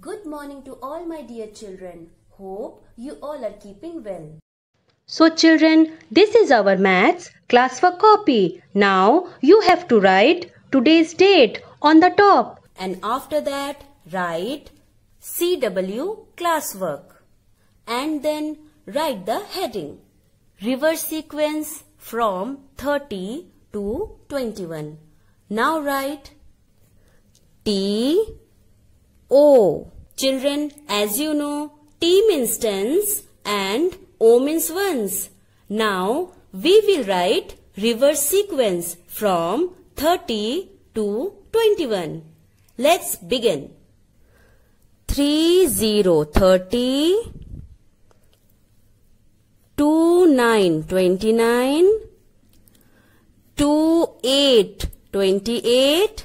Good morning to all my dear children. Hope you all are keeping well. So children, this is our maths class for copy. Now you have to write today's date on the top. And after that, write CW classwork. And then write the heading. Reverse sequence from 30 to 21. Now write T O. Children, as you know, T means tens and O means ones. Now, we will write reverse sequence from 30 to 21. Let's begin. 2, 8, 28.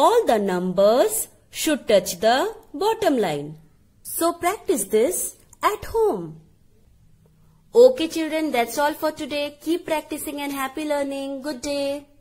all the numbers should touch the bottom line. So practice this at home. Okay children, that's all for today. Keep practicing and happy learning. Good day.